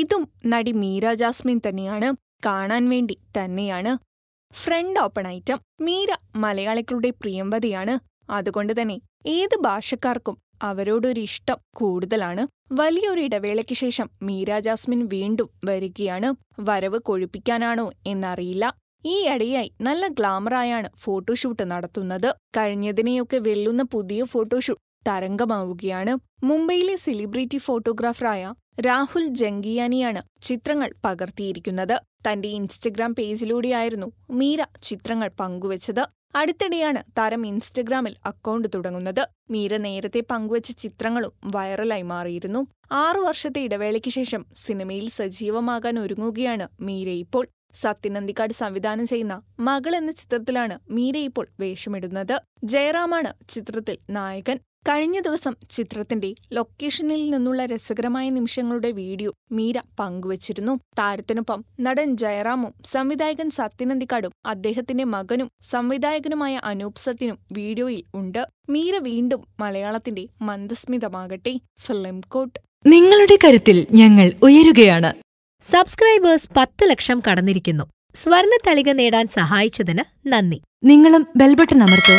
ഇതും നടി മീര ജാസ്മിൻ തന്നെയാണ് കാണാൻ വേണ്ടി തന്നെയാണ് ഫ്രണ്ട് ഓപ്പൺ ഐറ്റം മീര മലയാളികളുടെ പ്രിയംവതിയാണ് അതുകൊണ്ട് തന്നെ ഏത് ഭാഷക്കാർക്കും അവരോടൊരു ഇഷ്ടം കൂടുതലാണ് വലിയൊരു ഇടവേളയ്ക്ക് ശേഷം മീര ജാസ്മിൻ വീണ്ടും വരികയാണ് വരവ് കൊഴുപ്പിക്കാനാണോ എന്നറിയില്ല ഈ ഇടയായി നല്ല ഗ്ലാമറായാണ് ഫോട്ടോഷൂട്ട് നടത്തുന്നത് കഴിഞ്ഞതിനെയൊക്കെ വെല്ലുന്ന പുതിയ ഫോട്ടോഷൂട്ട് തരംഗമാവുകയാണ് മുംബൈയിലെ സെലിബ്രിറ്റി ഫോട്ടോഗ്രാഫറായ രാഹുൽ ജംഗിയാനിയാണ് ചിത്രങ്ങൾ പകർത്തിയിരിക്കുന്നത് തന്റെ ഇൻസ്റ്റഗ്രാം പേജിലൂടെയായിരുന്നു മീര ചിത്രങ്ങൾ പങ്കുവച്ചത് അടുത്തിടെയാണ് താരം ഇൻസ്റ്റഗ്രാമിൽ അക്കൗണ്ട് തുടങ്ങുന്നത് മീര നേരത്തെ പങ്കുവച്ച ചിത്രങ്ങളും വൈറലായി മാറിയിരുന്നു ആറു വർഷത്തെ ഇടവേളയ്ക്ക് ശേഷം സിനിമയിൽ സജീവമാകാൻ ഒരുങ്ങുകയാണ് മീര ഇപ്പോൾ സത്യനന്ദിക്കാട് സംവിധാനം ചെയ്യുന്ന മകൾ എന്ന ചിത്രത്തിലാണ് മീര ഇപ്പോൾ വേഷമിടുന്നത് ജയറാമാണ് ചിത്രത്തിൽ നായകൻ കഴിഞ്ഞ ദിവസം ചിത്രത്തിന്റെ ലൊക്കേഷനിൽ നിന്നുള്ള രസകരമായ നിമിഷങ്ങളുടെ വീഡിയോ മീര പങ്കുവച്ചിരുന്നു താരത്തിനൊപ്പം നടൻ ജയറാമും സംവിധായകൻ സത്യനന്ദിക്കാടും അദ്ദേഹത്തിന്റെ മകനും സംവിധായകനുമായ അനൂപ് സത്യനും വീഡിയോയിൽ ഉണ്ട് മീര വീണ്ടും മലയാളത്തിന്റെ മന്ദസ്മിതമാകട്ടെ ഫിലിം കോട്ട് നിങ്ങളുടെ കരുത്തിൽ ഞങ്ങൾ ഉയരുകയാണ് സബ്സ്ക്രൈബേഴ്സ് പത്ത് ലക്ഷം കടന്നിരിക്കുന്നു സ്വർണ തളിക നേടാൻ സഹായിച്ചതിന് നന്ദി നിങ്ങളും ബെൽബട്ടൺ അമർത്തോ